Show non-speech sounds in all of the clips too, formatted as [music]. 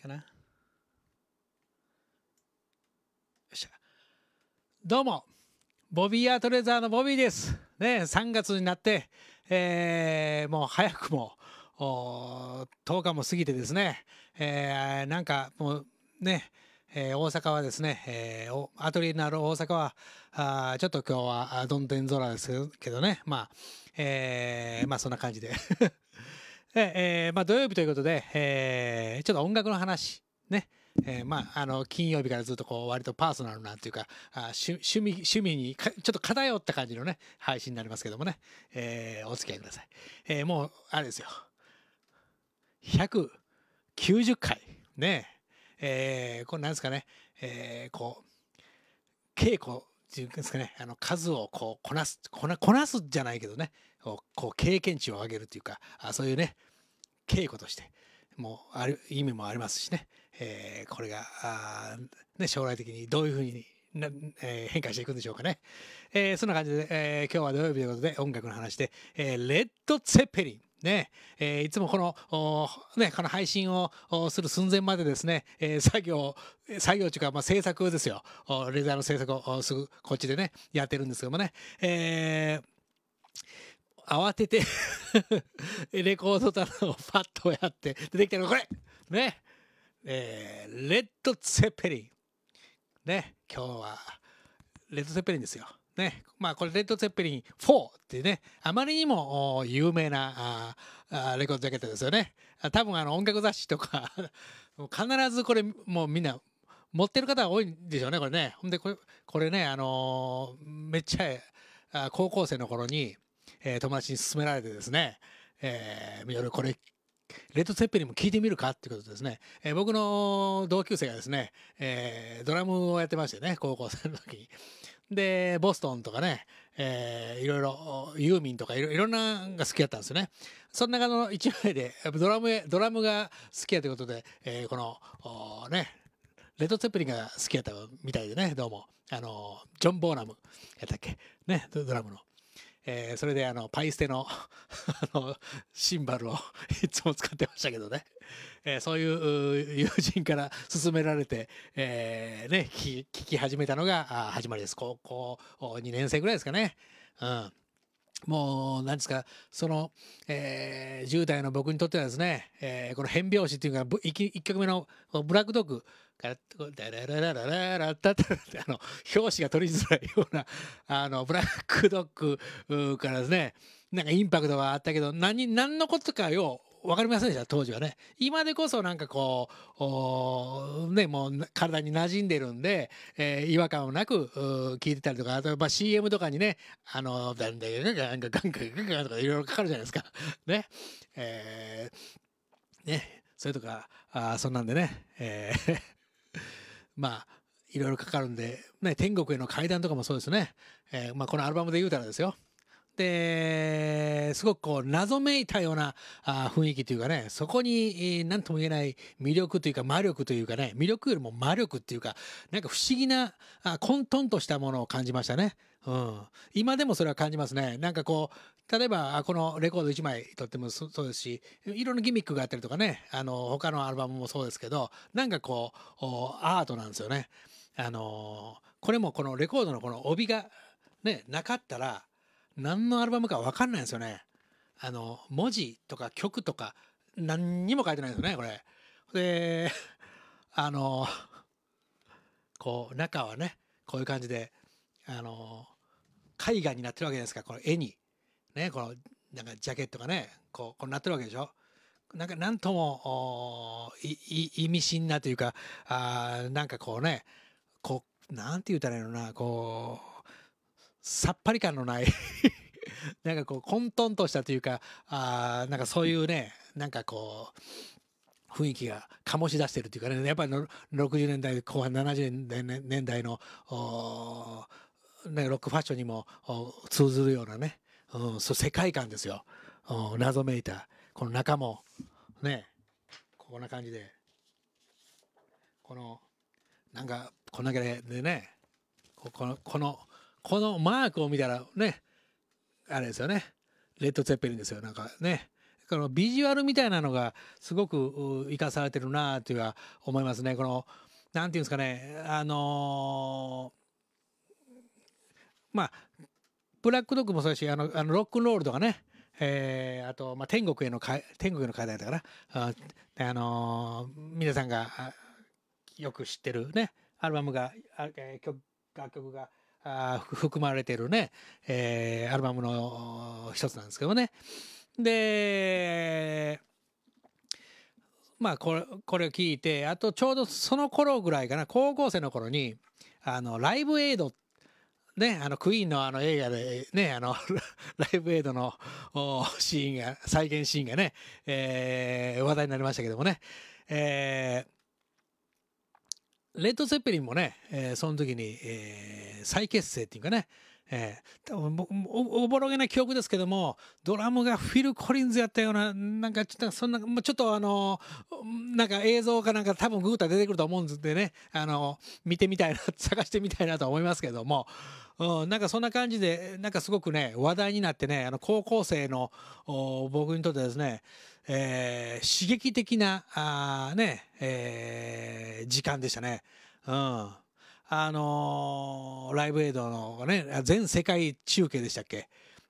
かな。よっしゃ。どうも、ボビーアートレザーのボビーです。ね、3月になって、えー、もう早くも10日も過ぎてですね、えー、なんかもうね、えー、大阪はですね、えー、アトリエのある大阪は、あちょっと今日はどん天空ですけどね、まあ、えー、まあそんな感じでえー、まあ、土曜日ということで、えー、ちょっと音楽の話、ね。えー、まあ、あの、金曜日からずっとこう、割とパーソナルなっていうか、あ趣趣味、趣味にちょっと偏った感じのね、配信になりますけどもね、えー、お付き合いください。えー、もう、あれですよ。190回、ね、えー、これなんですかね、えー、こう、稽古ていうんですかねあの数をこうこなすこなこなすじゃないけどねこう経験値を上げるというかあそういうね稽古としてもうある意味もありますしね、えー、これがあ、ね、将来的にどういうふうにな、えー、変化していくんでしょうかね、えー、そんな感じで、え今日は土曜日ということで音楽の話で、えレッド・ツェッペリンねえー、いつもこの、ね、この配信をする寸前までですね、えー、作業、作業というか、まあ、制作ですよ。レザーの制作をすぐこっちでね、やってるんですけどもね。えー慌てて [laughs] レコード棚をパッとやって出てきたのがこれねえー、レッド・ツェッペリンね今日はレッド・ツェッペリンですよね、まあこれレッド・ゼッペリン4っていうね、あまりにも有名なあレコードジャケットですよね。多分あの音楽雑誌とか [laughs] 必ずこれもうみんな持ってる方が多いんでしょうね、これね。ほんでこれ、これね、あのー、めっちゃ高校生の頃に、えー、友達に勧められてですね、えー、夜これレッド・ツェッペリンも聞いてみるかっていうことですね。えー、僕の同級生がですね、えー、ドラムをやってましてね、高校生の時に。で、ボストンとかね、えー、いろいろ、ユーミンとかいろいろんなが好きだったんですよね。その中の一枚で、ドラム、ドラムが好きやということで、えー、この、ね、レッド・ツェッペリンが好きやったみたいでね、どうも。あの、ジョン・ボーナムやったっけね、ドラムの。えー、それであの、パイ捨ての [laughs] あの、シンバルを [laughs] いつも使ってましたけどね。えー、そういう友人から [laughs] 勧められて、えー、ね、聞き始めたのが始まりです。高校2年生ぐらいですかね。うん。もう、なんですか、その、えー、10代の僕にとってはですね、えー、この変拍子っていうか、1曲目のブラックドッグから、ダララララララタタって、あの、拍子が取りづらいような、あの、ブラックドッグからですね、なんかインパクトはあったけど、何、何のことかよ、分かりませんでした当時はね今でこそなんかこうねもう体に馴染んでるんで、えー、違和感をなく聞いてたりとか例えば CM とかにねあのだんだんガンガンガンガンガンガンとかいろいろかかるじゃないですかねえー、ねそれとかあそんなんでね、えーまあいろいろかかるんで、ね、天国への階段とかもそうですね、えーまあ、このアルバムで言うたらですよ、すごくこう、謎めいたようなあ雰囲気というかね、そこに、何とも言えない魅力というか、魔力というかね、魅力よりも魔力っていうか、なんか不思議な、あ混沌としたものを感じましたね。うん。今でもそれは感じますね。なんかこう、例えば、このレコード1枚とってもそうですし、いろんなギミックがあったりとかね、あの、他のアルバムもそうですけど、なんかこう、アートなんですよね。あのー、これもこのレコードのこの帯が、ね、なかったら、何のアルバムか分かんないんですよね。あの、文字とか曲とか、何にも書いてないですよね、これ。で、[laughs] あの、こう、中はね、こういう感じで、あの、絵画になってるわけじゃないですか、この絵に。ね、この、なんかジャケットがね、こう、こうなってるわけでしょ。なんか、なんとも、意味深なというか、あなんかこうね、こう、なんて言ったらいいのな、こさっぱり感のない [laughs] なんかこう混沌としたというかあなんかそういうねなんかこう雰囲気が醸し出してるというかねやっぱり60年代後半70年代のね、ロックファッションにも通ずるようなね、うん、そう世界観ですよ、うん、謎めいたこの中もねこんな感じでこのなんかこんだけでねこのこのこのマークを見たらねあれですよねレッド・ツェッペリンですよなんかねこのビジュアルみたいなのがすごく生かされてるなというは思いますねこの何て言うんですかねあのー、まあブラックドッグもそうだしあのあのロックンロールとかねえー、あと、まあ、天国への天国への階段だからあ、あのー、皆さんがよく知ってるねアルバムが、えー、曲楽曲が含まれてるね、えー、アルバムの一つなんですけどね。で、まあこれ、これを聞いて、あとちょうどその頃ぐらいかな、高校生の頃に、あの、ライブエイドね、あの、クイーンのあの映画で、ね、あの、[laughs] ライブエイドのシーンが、再現シーンがね、えー、話題になりましたけどもね、えー、レッド・ゼッペリンもね、えー、その時に、えー、再結成っていうかね、えー、おおぼろげな記憶ですけども、ドラムがフィル・コリンズやったような、なんかちょっと、そんな、ちょっとあの、なんか映像かなんか多分グータ出てくると思うんでね、あの、見てみたいな、[laughs] 探してみたいなと思いますけども、うん、なんかそんな感じで、なんかすごくね、話題になってね、あの、高校生の僕にとってですね、えー、刺激的な、あね、えー、時間でしたね。うん。あのー、ライブエイドのね、全世界中継でしたっけ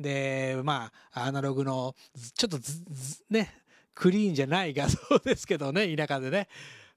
で、まあ、アナログの、ちょっとね、クリーンじゃない画像ですけどね、田舎でね。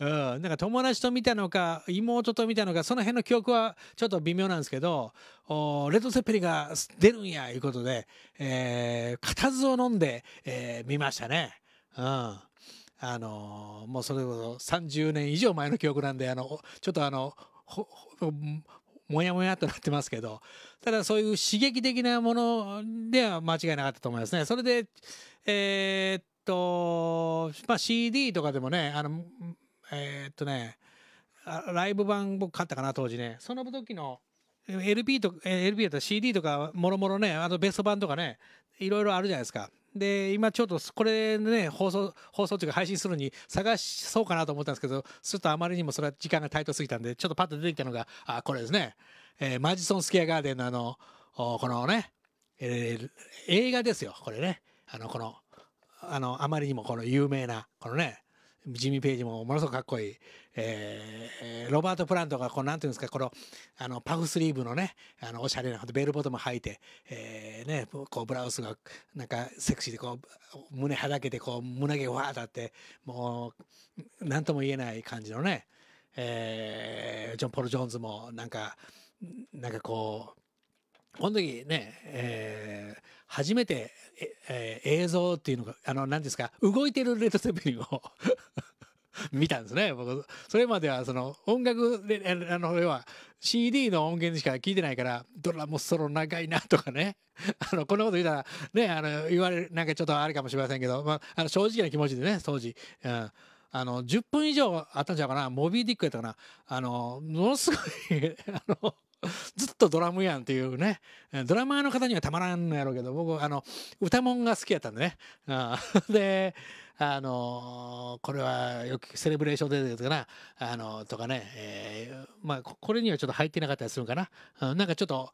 うん、なんか友達と見たのか、妹と見たのか、その辺の記憶はちょっと微妙なんですけど、おレッド・セッペリが出るんや、いうことで、えー、固唾を飲んで、えー、見ましたね。うん。あのー、もうそれこそ30年以上前の記憶なんで、あの、ちょっとあの、ほほもやもやとなってますけど、ただそういう刺激的なものでは間違いなかったと思いますね。それで、えー、っと、まあ、CD とかでもね、あの、えー、っとね、ライブ版僕買ったかな、当時ね。その時の LP と、LP だったら CD とか、もろもろね、あとベスト版とかね、いろいろあるじゃないですか。で、今ちょっとこれね、放送、放送というか配信するに探しそうかなと思ったんですけど、ちょっとあまりにもそれは時間がタイトすぎたんで、ちょっとパッと出てきたのが、あ、これですね。えー、マジソンスケアガーデンのあの、このね、えー、映画ですよ、これね。あの、この、あの、あまりにもこの有名な、このね、ジミー・ペイジもものすごくかっこいい、えー、ロバート・プラントがこうなんていうんですかこのあのパフスリーブのねあのおしゃれなベールボトム履いて、えーね、こうブラウスがなんかセクシーでこう胸はだけてこう胸毛わーだってもう何とも言えない感じのね、えー、ジョン・ポール・ジョーンズもなんかなんかこうこの時ね、えー初めて、ええ映像っていうのが、あの、何ですか、動いてるレッド・セブペリンを [laughs] 見たんですね。僕、それまではその音楽で、あの、要は CD の音源しか聞いてないから、ドラムソロ長いなとかね。[laughs] あの、こんなこと言ったら、ね、あの、言われる、なんかちょっとあれかもしれませんけど、まあ、あの正直な気持ちでね、当時。うんあの、10分以上あったんちゃうかな、モビーディックやったかな、あの、ものすごい [laughs] あの、[laughs] ずっとドラムやんっていうね、ドラマーの方にはたまらんのやろうけど、僕、あの、歌もんが好きやったんでね。[laughs] で、あのこれはよくセレブレーションデーですかな、あのとかね、えー、まあ、これにはちょっと入ってなかったりするかな。うん、なんかちょっと、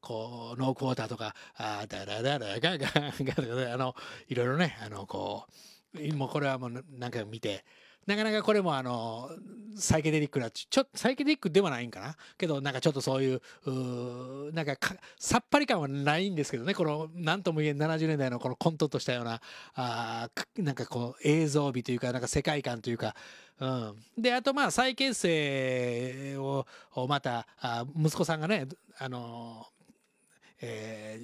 こう、ノークォーターとか、あだらだらガンガンガンガンあの、いろいろね、あの、こう、もうこれはもう何んか見て、なかなかこれもあの、サイケデリックな、ちょっと、サイケデリックではないんかなけど、なんかちょっとそういう、うなんかさっぱり感はないんですけどね、この、なんとも言えん70年代のこのコントとしたような、あなんかこう、映像美というか、なんか世界観というか、うん。で、あと、まあ、再結成を、また、あ息子さんがね、あのえ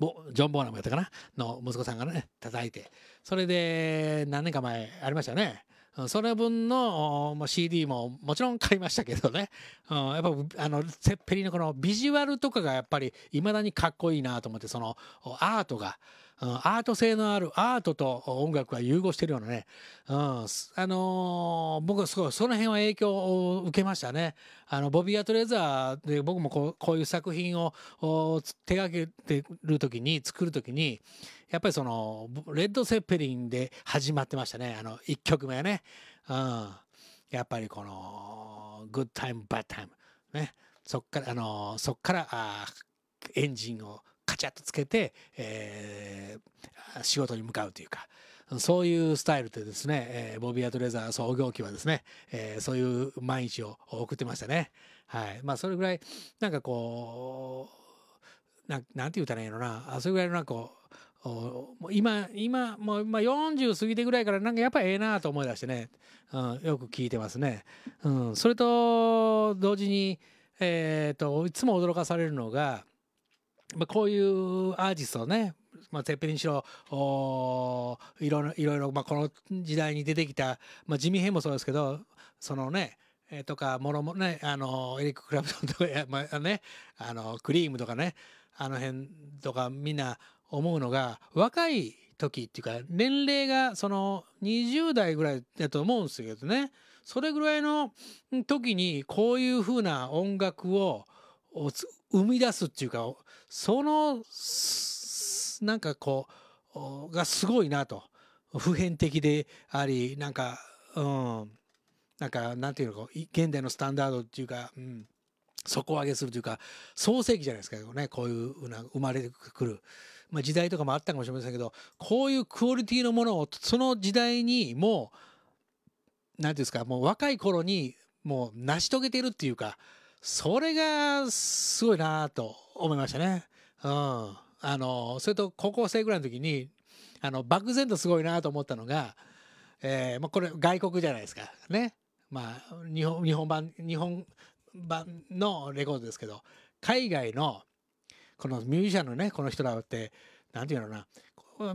ー、ジョン・ボーナムやったかなの息子さんがね叩いてそれで何年か前ありましたね。その分の CD ももちろん買いましたけどね、うん、やっぱあのセッペリのこのビジュアルとかがやっぱりいまだにかっこいいなと思ってそのアートがアート性のあるアートと音楽が融合してるようなね、うん、あのー、僕はすごいその辺は影響を受けましたねあのボビー・アトレーザーで僕もこうこういう作品を手がけてる時に作る時にやっぱりそのレッド・セッペリンで始まってましたねあの1曲目はね、うん、やっぱりこのグッタイムバッタイムねそっからあのー、そっからエンジンをカチャッとつけて、えー、仕事に向かうというか。そういうスタイルでですね、えー、ボビー・アトレザー創業期はですね、えー、そういう毎日を送ってましたね。はい。まあ、それぐらい、なんかこう、ななんて言うたらいいのな、あそれぐらいのなんかこう、もう今、今、もう、まあ、40過ぎてぐらいからなんかやっぱええなと思い出してね、うん、よく聞いてますね。うん、それと同時に、えっ、ー、と、いつも驚かされるのが、まあ、こういうアーティストねまあ、ゼッペリンにしろいろいろいろ、まあ、この時代に出てきた、まあ、ジミヘンもそうですけどそのねえとかもろもねあのエリック・クラプトンとか、[laughs] まあね、あのクリームとかねあの辺とかみんな思うのが若い時っていうか年齢がその20代ぐらいだと思うんですけどねそれぐらいの時にこういうふうな音楽を生み出すっていうかその、なんかこう、がすごいなと。普遍的であり、なんか、うん、なんか、なんていうのか、現代のスタンダードっていうか、うん、底上げするというか、創世紀じゃないですかね、こういうな生まれてくる。まあ時代とかもあったかもしれませんけど、こういうクオリティのものを、その時代にもう、なんていうんですか、もう若い頃にもう成し遂げてるっていうか、それがすごいなと思いましたね。うん。あの、それと高校生ぐらいの時に、あの、漠然とすごいなと思ったのが、えー、まあ、これ外国じゃないですか。ね。まあ、日本、日本版、日本版のレコードですけど、海外の、このミュージシャンのね、この人らって、なんていうのかな、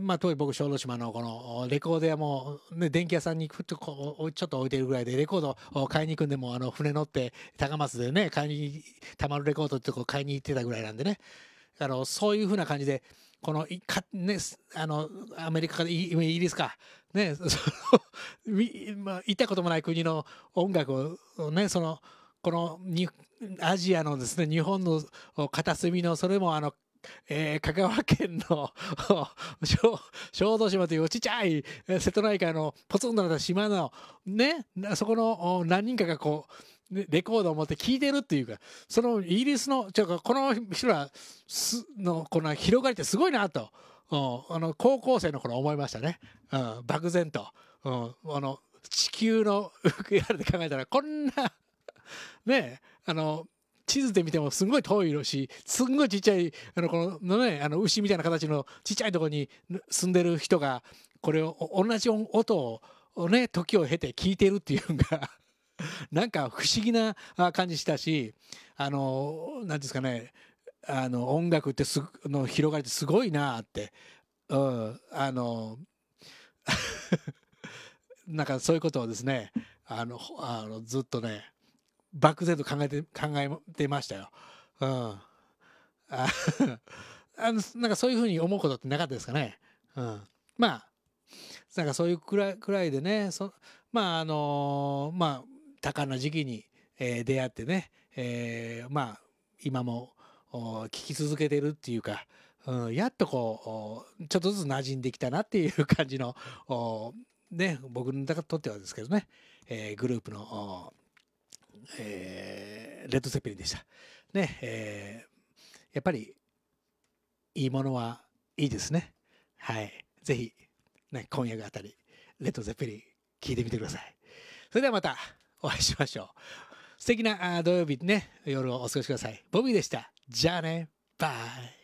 まあ、僕小豆島のこのレコード屋も、ね、電気屋さんにちょっと置いてるぐらいでレコードを買いに行くんでもあの船乗って高松でね買いにたまるレコードってとこ買いに行ってたぐらいなんでねあのそういうふうな感じでこのか、ね、あのアメリカかイギリスか、ねそのまあ、行ったこともない国の音楽をねそのこのにアジアのですね日本の片隅のそれもあのえー、香川県の [laughs] 小豆島というちっちゃい瀬戸内海のポツンとなった島のねそこの何人かがこうレコードを持って聴いてるっていうかそのイギリスのちょこの人らのこの広がりってすごいなと、あの高校生の頃思いましたね、うん、漠然と、うん、あの地球の VR [laughs] で考えたらこんな [laughs] ねあの地図で見てもすごい遠い色しすんごいちっちゃいあのこの、ね、あの牛みたいな形のちっちゃいとこに住んでる人がこれを同じ音をね時を経て聞いてるっていうのが [laughs] なんか不思議な感じしたしあの何ですかねあの音楽ってすの広がりってすごいなって、うん、あの [laughs] なんかそういうことをですねあのあのずっとね漠然と考えて、考えてましたよ。うん。あ [laughs] のなんかそういうふうに思うことってなかったですかね。うん。まあ、なんかそういうくらいくらいでね、そまああのー、まあ多感な時期に、えー、出会ってね、えー、まあ今も聞き続けてるっていうか、うん、やっとこうちょっとずつ馴染んできたなっていう感じの、ね、僕にとってはですけどね、えー、グループのえー、レッド・セペリンでした。ね、えー、やっぱりいいものはいいですね。はい。ぜひ、ね、今夜があたり、レッド・ゼペリン聞いてみてください。それではまたお会いしましょう。素敵な土曜日ね、夜をお過ごしください。ボビーでした。じゃあね、バイ。